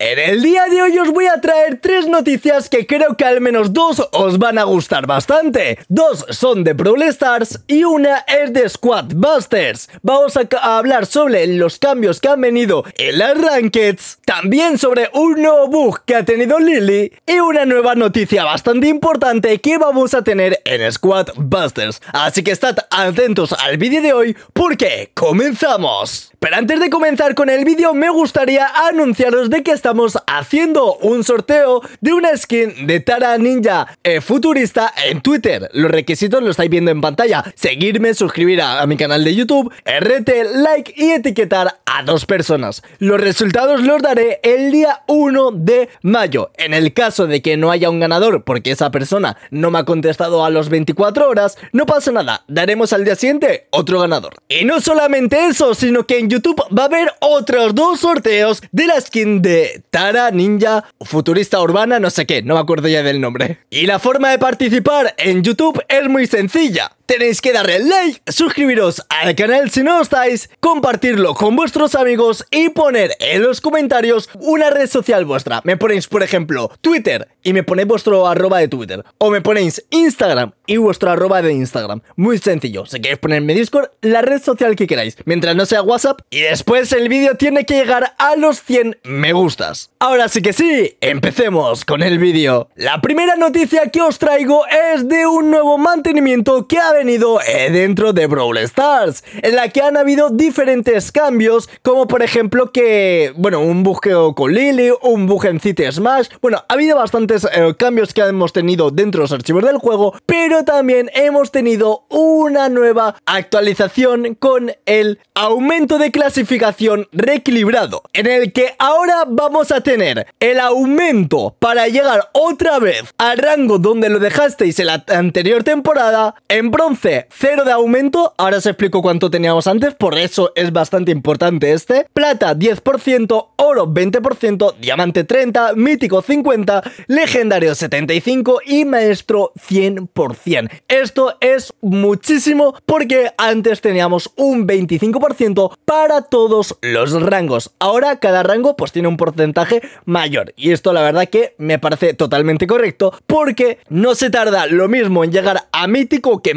En el día de hoy os voy a traer tres noticias que creo que al menos dos os van a gustar bastante. Dos son de Brawl Stars y una es de Squad Busters. Vamos a, hablar sobre los cambios que han venido en las Rankets. también sobre un nuevo bug que ha tenido Lily y una nueva noticia bastante importante que vamos a tener en Squad Busters. Así que estad atentos al vídeo de hoy porque comenzamos. Pero antes de comenzar con el vídeo me gustaría anunciaros de que está estamos haciendo un sorteo de una skin de Tara Ninja eh, futurista en Twitter. Los requisitos los estáis viendo en pantalla. Seguirme, suscribir a, mi canal de YouTube, RT, like y etiquetar a dos personas. Los resultados los daré el día 1 de mayo. En el caso de que no haya un ganador porque esa persona no me ha contestado a los 24 horas, no pasa nada. Daremos al día siguiente otro ganador. Y no solamente eso, sino que en YouTube va a haber otros dos sorteos de la skin de Tara, ninja, futurista urbana, no sé qué, no me acuerdo ya del nombre. Y la forma de participar en YouTube es muy sencilla tenéis que darle like, suscribiros al canal si no lo estáis, compartirlo con vuestros amigos y poner en los comentarios una red social vuestra. Me ponéis, por ejemplo, Twitter y me ponéis vuestro arroba de Twitter. O me ponéis Instagram y vuestro arroba de Instagram. Muy sencillo. Si queréis ponerme Discord, la red social que queráis, mientras no sea WhatsApp. Y después el vídeo tiene que llegar a los 100 me gustas. Ahora sí que sí, empecemos con el vídeo. La primera noticia que os traigo es de un nuevo mantenimiento que ha venido eh, dentro de Brawl Stars, en la que han habido diferentes cambios, como por ejemplo que, bueno, un busqueo con Lily, un bug en City Smash, bueno, ha habido bastantes eh, cambios que hemos tenido dentro de los archivos del juego, pero también hemos tenido una nueva actualización con el aumento de clasificación reequilibrado, en el que ahora vamos a tener el aumento para llegar otra vez al rango donde lo dejasteis en la anterior temporada en Brawl entonces, cero de aumento. Ahora os explico cuánto teníamos antes, por eso es bastante importante este. Plata 10%, oro 20%, diamante 30%, mítico 50%, legendario 75% y maestro 100%. Esto es muchísimo porque antes teníamos un 25% para todos los rangos. Ahora cada rango pues tiene un porcentaje mayor y esto la verdad que me parece totalmente correcto porque no se tarda lo mismo en llegar a mítico que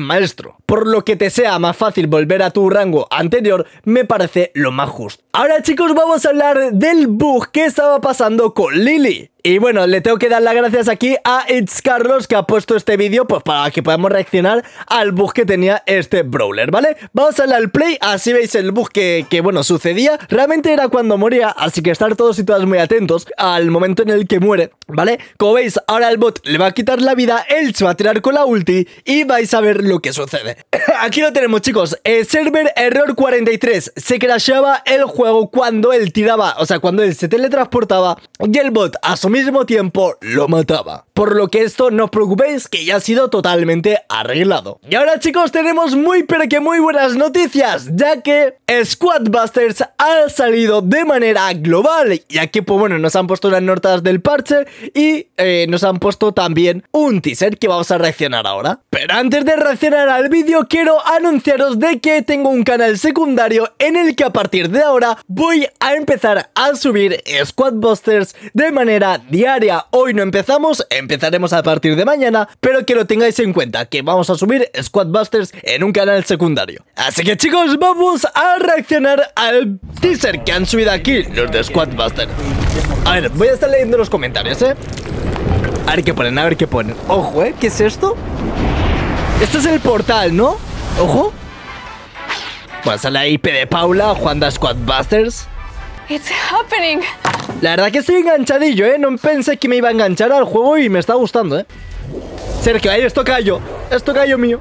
por lo que te sea más fácil volver a tu rango anterior, me parece lo más justo. Ahora chicos, vamos a hablar del bug que estaba pasando con Lily. Y bueno, le tengo que dar las gracias aquí a It's Carlos que ha puesto este vídeo pues para que podamos reaccionar al bug que tenía este brawler, ¿vale? Vamos a darle al play, así veis el bug que, bueno, sucedía. Realmente era cuando moría, así que estar todos y todas muy atentos al momento en el que muere, ¿vale? Como veis, ahora el bot le va a quitar la vida, él se va a tirar con la ulti y vais a ver lo que sucede. aquí lo tenemos, chicos. El server error 43. Se crasheaba el juego cuando él tiraba, o sea, cuando él se teletransportaba y el bot su mismo tiempo lo mataba por lo que esto no os preocupéis que ya ha sido totalmente arreglado. Y ahora chicos tenemos muy pero que muy buenas noticias, ya que Squadbusters ha salido de manera global y aquí pues bueno nos han puesto las notas del parche y eh, nos han puesto también un teaser que vamos a reaccionar ahora. Pero antes de reaccionar al vídeo quiero anunciaros de que tengo un canal secundario en el que a partir de ahora voy a empezar a subir Squadbusters de manera diaria. Hoy no empezamos, empezamos empezaremos a partir de mañana, pero que lo tengáis en cuenta que vamos a subir Squadbusters en un canal secundario. Así que chicos, vamos a reaccionar al teaser que han subido aquí los de Squadbusters. A ver, voy a estar leyendo los comentarios, ¿eh? A ver qué ponen, a ver qué ponen. Ojo, ¿eh? ¿Qué es esto? Esto es el portal, ¿no? Ojo. Pasa la IP de Paula, Juanda Squadbusters. It's happening. La verdad que estoy enganchadillo, ¿eh? No pensé que me iba a enganchar al juego y me está gustando, ¿eh? Sergio, ahí esto callo. Esto callo mío.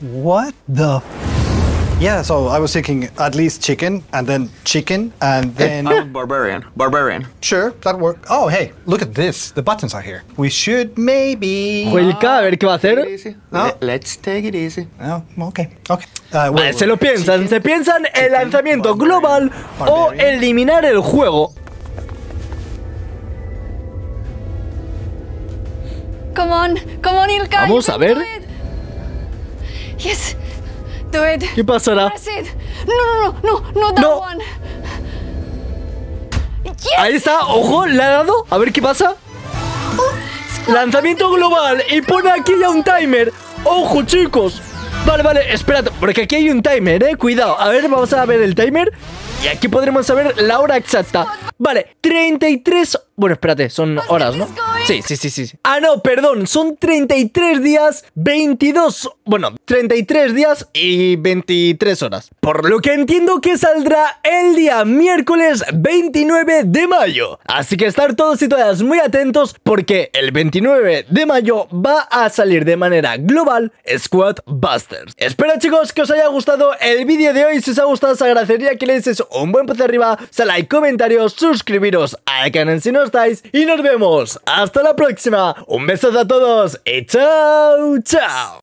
What the Yeah, so I was thinking at least chicken, and then chicken, and then... barbarian. Barbarian. Sure, that work. Oh, hey, look at this. The buttons are here. We should maybe... a ver qué va a hacer. Let's take it easy. No, okay, okay. Uh, se lo piensan. se piensan el lanzamiento global o eliminar el juego. Vamos a ver. Yes, ¿Qué pasará? No, no, no, no, no, Ahí está, ojo, le ha dado. A ver qué pasa. Lanzamiento global y pone aquí ya un timer. Ojo, chicos. Vale, vale, espérate, porque aquí hay un timer, eh. Cuidado. A ver, vamos a ver el timer. Y aquí podremos saber la hora exacta. Vale, 33. Bueno, espérate, son horas, ¿no? Sí, sí, sí, sí. Ah, no, perdón, son 33 días, 22, bueno, 33 días y 23 horas. Por lo que entiendo que saldrá el día miércoles 29 de mayo. Así que estar todos y todas muy atentos porque el 29 de mayo va a salir de manera global Squad Busters. Espero chicos que os haya gustado el vídeo de hoy. Si os ha gustado os agradecería que le deis un buen pulgar arriba, se like, comentarios, suscribiros al canal si no estáis y nos vemos. Hasta hasta la próxima. Un beso a todos y chao, chao.